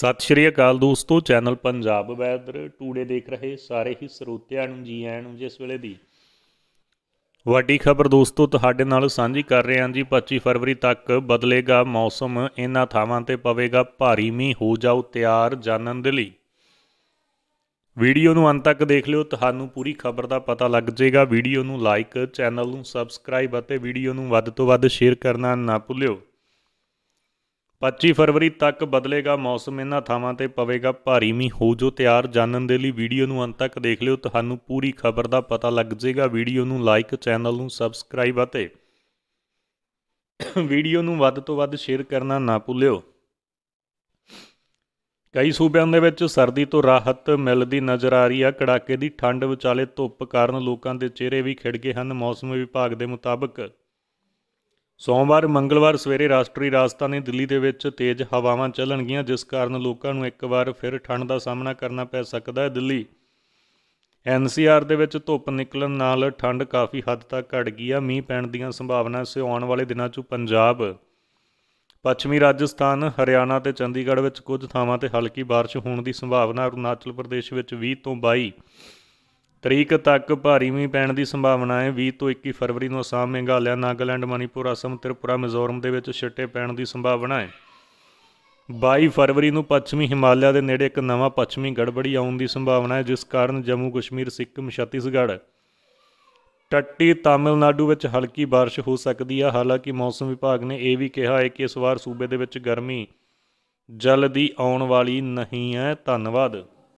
ਸਤਿ ਸ਼੍ਰੀ ਅਕਾਲ ਦੋਸਤੋ channel Punjab weather today ਦੇਖ ਰਹੇ ਸਾਰੇ ਹੀ ਸਰੋਤਿਆਂ ਨੂੰ ਜੀ ਆਇਆਂ ਨੂੰ ਜਿਸ ਵੇਲੇ ਦੀ ਵੱਡੀ ਖਬਰ ਦੋਸਤੋ ਤੁਹਾਡੇ ਨਾਲ ਸਾਂਝੀ ਕਰ ਰਹੇ ਹਾਂ ਜੀ 25 ਫਰਵਰੀ ਤੱਕ ਬਦਲੇਗਾ ਮੌਸਮ ਇਹਨਾਂ ਥਾਵਾਂ ਤੇ ਪਵੇਗਾ ਭਾਰੀ ਮੀਂਹ ਹੋ ਜਾਓ ਤਿਆਰ ਜਾਣਨ ਦੇ ਲਈ ਵੀਡੀਓ ਨੂੰ ਅੰਤ ਤੱਕ ਦੇਖ ਲਿਓ ਤੁਹਾਨੂੰ ਪੂਰੀ ਖਬਰ ਦਾ ਪਤਾ ਲੱਗ ਜਾਏਗਾ ਵੀਡੀਓ ਨੂੰ ਲਾਈਕ ਚੈਨਲ ਨੂੰ ਸਬਸਕ੍ਰਾਈਬ ਅਤੇ ਵੀਡੀਓ ਨੂੰ ਵੱਧ ਤੋਂ ਵੱਧ ਸ਼ੇਅਰ ਕਰਨਾ ਨਾ ਭੁੱਲਿਓ 25 ਫਰਵਰੀ ਤੱਕ ਬਦਲੇਗਾ ਮੌਸਮ ਇਹਨਾਂ ਥਾਵਾਂ ਤੇ ਪਵੇਗਾ ਭਾਰੀ ਮੀਂਹ ਹੋ ਜੋ ਤਿਆਰ ਜਾਣਨ ਦੇ ਲਈ ਵੀਡੀਓ ਨੂੰ ਅੰਤ ਤੱਕ ਦੇਖ ਲਿਓ ਤੁਹਾਨੂੰ ਪੂਰੀ ਖਬਰ ਦਾ ਪਤਾ ਲੱਗ ਜਾਏਗਾ ਵੀਡੀਓ ਨੂੰ ਲਾਈਕ ਚੈਨਲ ਨੂੰ ਸਬਸਕ੍ਰਾਈਬ ਅਤੇ ਵੀਡੀਓ ਨੂੰ ਵੱਧ ਤੋਂ ਵੱਧ ਸ਼ੇਅਰ ਕਰਨਾ ਨਾ ਭੁੱਲਿਓ ਕਈ ਸੂਬਿਆਂ ਦੇ ਵਿੱਚ ਸਰਦੀ ਤੋਂ ਰਾਹਤ ਮਿਲਦੀ ਨਜ਼ਰ ਆ ਰਹੀ ਆ ਕੜਾਕੇ ਦੀ ਠੰਡ ਵਿਚਾਲੇ ਧੁੱਪ ਕਾਰਨ ਲੋਕਾਂ ਦੇ ਚਿਹਰੇ ਵੀ ਖਿੜ ਗਏ ਹਨ ਮੌਸਮ ਵਿਭਾਗ ਦੇ ਮੁਤਾਬਕ ਸੋਮਵਾਰ ਮੰਗਲਵਾਰ ਸਵੇਰੇ ਰਾਸ਼ਟਰੀ ਰਾਜਧਾਨੀ ਦਿੱਲੀ ਦੇ ਵਿੱਚ ਤੇਜ਼ ਹਵਾਵਾਂ ਚੱਲਣਗੀਆਂ ਜਿਸ ਕਾਰਨ ਲੋਕਾਂ ਨੂੰ ਇੱਕ ਵਾਰ ਫਿਰ ਠੰਡ ਦਾ ਸਾਹਮਣਾ ਕਰਨਾ ਪੈ ਸਕਦਾ ਹੈ ਦਿੱਲੀ ਐਨਸੀਆਰ ਦੇ ਵਿੱਚ ਧੁੱਪ ਨਿਕਲਣ ਨਾਲ ਠੰਡ ਕਾਫੀ ਹੱਦ ਤੱਕ ਘਟ ਗਈ ਆ ਮੀਂਹ ਪੈਣ ਦੀਆਂ ਸੰਭਾਵਨਾਵਾਂ ਸੇ ਆਉਣ ਵਾਲੇ ਦਿਨਾਂ 'ਚ ਪੰਜਾਬ ਪੱਛਮੀ ਰਾਜਸਥਾਨ ਹਰਿਆਣਾ ਤੇ ਚੰਡੀਗੜ੍ਹ ਵਿੱਚ ਕੁਝ ਥਾਵਾਂ ਤੇ ਹਲਕੀ ਬਾਰਿਸ਼ ਹੋਣ ਦੀ ਸੰਭਾਵਨਾ ਅਰੁਣਾਚਲ ਪ੍ਰਦੇਸ਼ ਵਿੱਚ 20 ਤੋਂ 22 ਤਰੀਕ ਤੱਕ ਭਾਰੀ ਮੀਂਹ ਪੈਣ ਦੀ ਸੰਭਾਵਨਾ ਹੈ 20 ਤੋਂ 21 ਫਰਵਰੀ ਨੂੰ ਅਸਾਮ, ਮੇਘਾਲਿਆ, ਨਾਗਾਲੈਂਡ, ਮਣੀਪੁਰ, ਅਸਮ, ਤ੍ਰਿਪੁਰਾ, ਮਿਜ਼ੋਰਮ ਦੇ ਵਿੱਚ ਛਿੱਟੇ ਪੈਣ ਦੀ ਸੰਭਾਵਨਾ ਹੈ 22 ਫਰਵਰੀ ਨੂੰ ਪੱਛਮੀ ਹਿਮਾਲਿਆ ਦੇ ਨੇੜੇ ਇੱਕ ਨਵਾਂ ਪੱਛਮੀ ਗੜਬੜੀ ਆਉਣ ਦੀ ਸੰਭਾਵਨਾ ਹੈ ਜਿਸ ਕਾਰਨ ਜੰਮੂ ਕਸ਼ਮੀਰ, ਸਿੱਕਮ, ਛੱਤੀਸਗੜ੍ਹ ਟੱਟੀ ਤਾਮਿਲਨਾਡੂ ਵਿੱਚ ਹਲਕੀ بارش ਹੋ ਸਕਦੀ ਹੈ ਹਾਲਾਂਕਿ ਮੌਸਮ ਵਿਭਾਗ ਨੇ ਇਹ ਵੀ ਕਿਹਾ ਹੈ ਕਿ ਇਸ ਵਾਰ ਸੂਬੇ ਦੇ ਵਿੱਚ ਗਰਮੀ ਜਲਦੀ ਆਉਣ ਵਾਲੀ ਨਹੀਂ ਹੈ ਧੰਨਵਾਦ